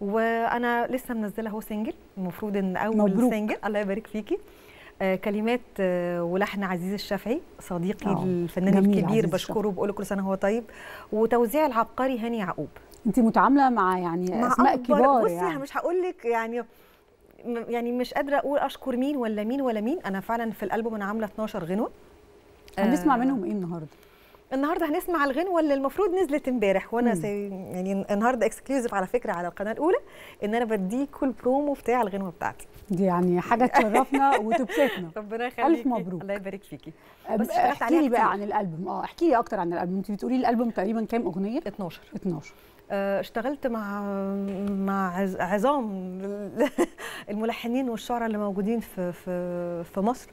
وانا لسه منزله اهو سنجل المفروض ان اول مبروك. سنجل الله يبارك فيكي آه كلمات آه ولحن عزيز الشافعي صديقي أوه. الفنان الكبير بشكره بقول كل سنه هو طيب وتوزيع العبقري هاني يعقوب انت متعامله مع يعني مع اسماء كبار بصي يعني. مش هقول لك يعني يعني مش قادره اقول اشكر مين ولا مين ولا مين انا فعلا في الالبوم انا عامله 12 غنوه هنسمع آه، منهم ايه النهارده النهارده هنسمع الغنوه اللي المفروض نزلت امبارح وانا سي... يعني النهارده اكسكلوزيف على فكره على القناه الاولى ان انا بديكوا البرومو بتاع الغنوه بتاعتي دي يعني حاجه تشرفنا وتبسطنا ربنا يخليكي الف مبروك الله يبارك فيكي بس احكي لي بقى عن الالبوم اه احكي لي اكتر عن الالبوم انت بتقولي الالبوم تقريبا كام اغنيه 12 12 آه، اشتغلت مع مع عظام الملحنين والشعراء اللي موجودين في في في مصر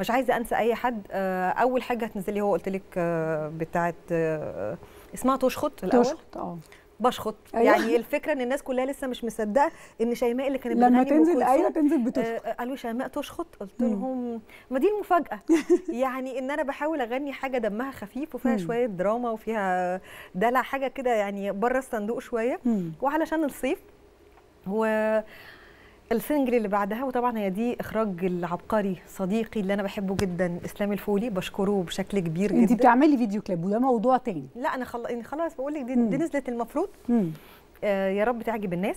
مش عايزه انسى اي حد آه، اول حاجه هتنزلي هو قلت لك آه، بتاعه آه، اسمها تشخط الاول تشخط اه بشخط أيوة. يعني الفكره ان الناس كلها لسه مش مصدقه ان شيماء اللي كانت بتغني لما تنزل ايوه تنزل بتشخط آه قالوا شيماء تشخط قلت لهم ما دي المفاجاه يعني ان انا بحاول اغني حاجه دمها خفيف وفيها مم. شويه دراما وفيها دلع حاجه كده يعني بره الصندوق شويه مم. وعلشان الصيف و السنجل اللي بعدها وطبعا هي دي اخراج العبقري صديقي اللي انا بحبه جدا اسلام الفولي بشكره بشكل كبير جدا انت بتعملي فيديو كليب وده موضوع تاني لا انا يعني خلاص بقول لك دي, دي نزلت المفروض آه يا رب تعجب الناس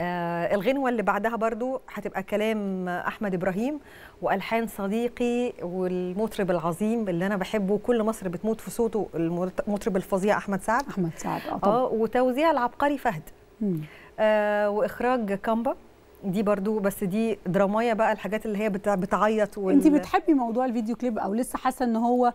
آه الغنوة اللي بعدها برضو هتبقى كلام أحمد إبراهيم وألحان صديقي والمطرب العظيم اللي أنا بحبه كل مصر بتموت في صوته المطرب الفظيع أحمد سعد أحمد سعد آه, آه، وتوزيع العبقري فهد آه واخراج كامبا دي برضو بس دي دراميه بقى الحاجات اللي هي بتعيط وال... انت بتحبي موضوع الفيديو كليب او لسه حاسه ان هو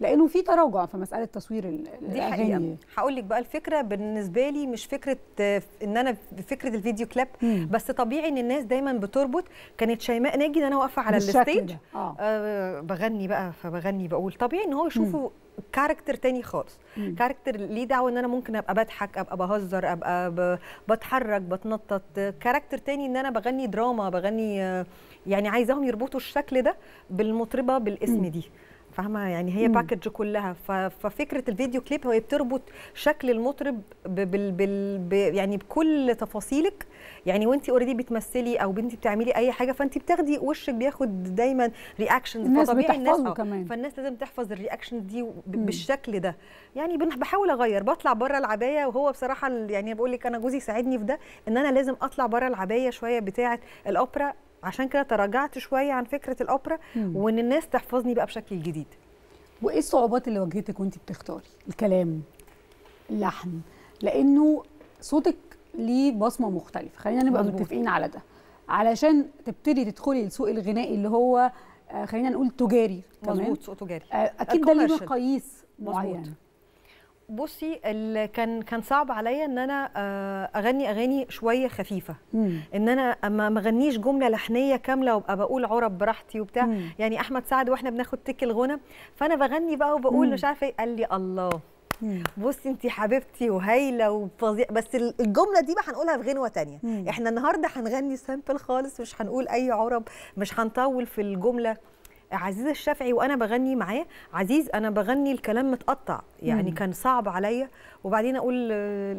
لانه في تراجع في مساله تصوير دي حقيقه هقول لك بقى الفكره بالنسبه لي مش فكره آه، ان انا فكره الفيديو كليب بس طبيعي ان الناس دايما بتربط كانت شيماء ناجي ان انا واقفه على الستيج آه. آه بغني بقى فبغني بقول طبيعي ان هو يشوفه كاركتر تاني خالص كاركتر ليه دعوه ان انا ممكن ابقى بضحك ابقى بهزر ابقى ب... بتحرك بتنطط كاركتر تاني ان انا بغني دراما بغني يعني عايزاهم يربطوا الشكل ده بالمطربه بالاسم مم. دي فاهمه يعني هي باكج كلها ففكره الفيديو كليب هي بتربط شكل المطرب بال بال بـ يعني بكل تفاصيلك يعني وانت اوريدي بتمثلي او بنتي بتعملي اي حاجه فانت بتاخدي وشك بياخد دايما رياكشنز فطبيعي الناس آه، كمان. فالناس لازم تحفظ الرياكشنز دي بالشكل ده يعني بحاول اغير بطلع بره العبايه وهو بصراحه يعني بقول لك انا جوزي ساعدني في ده ان انا لازم اطلع بره العبايه شويه بتاعه الاوبرا عشان كده تراجعت شويه عن فكره الاوبرا وان الناس تحفظني بقى بشكل جديد وايه الصعوبات اللي واجهتك وانت بتختاري الكلام اللحن لانه صوتك ليه بصمه مختلفه خلينا نبقى متفقين على ده علشان تبتدي تدخلي السوق الغنائي اللي هو آه، خلينا نقول تجاري كمان مظبوط سوق تجاري آه، اكيد ده ليه مقاييس معينه بصي كان كان صعب عليا ان انا آه، اغني اغاني شويه خفيفه مم. ان انا ما اغنيش جمله لحنيه كامله وابقى بقول عرب براحتي وبتاع مم. يعني احمد سعد واحنا بناخد تك الغنى فانا بغني بقى وبقول مم. مش عارفه ايه قال لي الله بصي انت حبيبتي وهايله وفظيعه بس الجمله دي بقى هنقولها في غنوه ثانيه احنا النهارده هنغني سامبل خالص مش هنقول اي عرب مش هنطول في الجمله عزيز الشافعي وانا بغني معاه عزيز انا بغني الكلام متقطع يعني مم. كان صعب عليا وبعدين اقول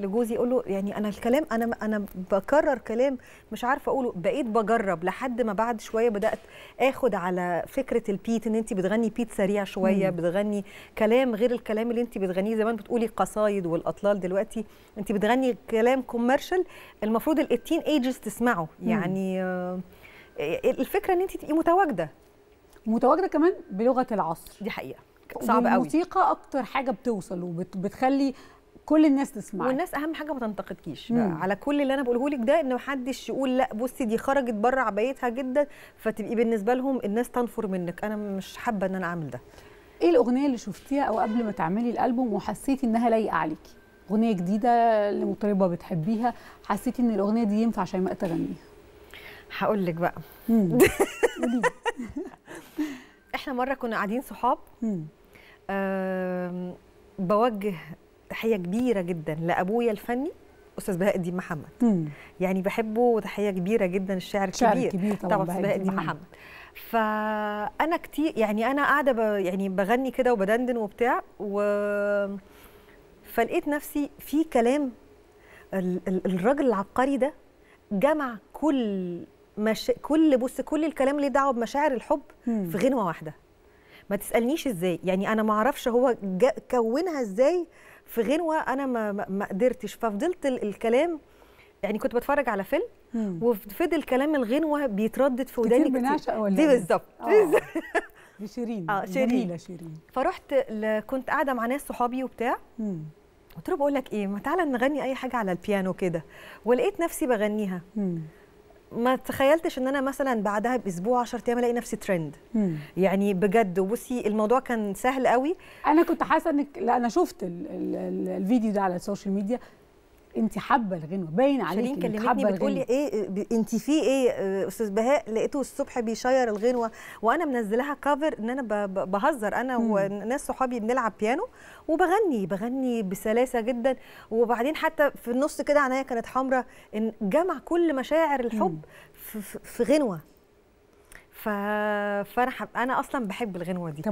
لجوزي اقول له يعني انا الكلام انا انا بكرر كلام مش عارفه اقوله بقيت بجرب لحد ما بعد شويه بدات اخد على فكره البيت ان انت بتغني بيت سريع شويه مم. بتغني كلام غير الكلام اللي انت بتغنيه زمان بتقولي قصايد والاطلال دلوقتي انت بتغني كلام كوميرشال المفروض الاتين ايجز تسمعه يعني مم. آه، الفكره ان انت تبقي متواجده متواجده كمان بلغه العصر دي حقيقه صعب قوي الموسيقى اكتر حاجه بتوصل وبتخلي كل الناس تسمع والناس اهم حاجه ما تنتقدكيش على كل اللي انا بقوله لك ده ان ما حدش يقول لا بصي دي خرجت بره عبايتها جدا فتبقي بالنسبه لهم الناس تنفر منك انا مش حابه ان انا اعمل ده ايه الاغنيه اللي شفتيها او قبل ما تعملي الالبوم وحسيتي انها لايقه عليكي اغنيه جديده لمطربه بتحبيها حسيتي ان الاغنيه دي ينفع شيماء تغنيها هقول لك بقى احنا مره كنا قاعدين صحاب بوجه تحيه كبيره جدا لابويا الفني استاذ بهاء الدين محمد مم. يعني بحبه وتحيه كبيره جدا الشاعر الكبير طبعا, طبعا بهاء الدين محمد. محمد فانا كتير يعني انا قاعده ب... يعني بغني كده وبدندن وبتاع و فلقيت نفسي في كلام الراجل العبقري ده جمع كل مش... كل بص كل الكلام ليه دعوه بمشاعر الحب مم. في غنوه واحده ما تسالنيش ازاي يعني انا ما اعرفش هو كونها ازاي في غنوه انا ما ما قدرتش ففضلت الكلام يعني كنت بتفرج على فيلم وفضل كلام الغنوه بيتردد في وداني كتير بنعشق ولا دي بالظبط آه. شيرين اه شيرين جميله شيرين فرحت ل... كنت قاعده مع ناس صحابي وبتاع قلت له بقول لك ايه ما تعالى نغني اي حاجه على البيانو كده ولقيت نفسي بغنيها مم. ما تخيلتش ان انا مثلا بعدها باسبوع 10 ايام الاقي نفسي ترند مم. يعني بجد وبصي الموضوع كان سهل قوي انا كنت حاسه انك لا انا شفت الفيديو ده على السوشيال ميديا انت حابه الغنوه باين عليكي انك كلمتني حابه بتقولي ايه, إيه، انت في ايه آه، استاذ بهاء لقيته الصبح بيشير الغنوه وانا منزلاها كفر ان انا بهزر انا مم. وناس صحابي بنلعب بيانو وبغني بغني بسلاسه جدا وبعدين حتى في النص كده عينيا كانت حمراء ان جمع كل مشاعر الحب في غنوه ف... فانا حب... انا اصلا بحب الغنوه دي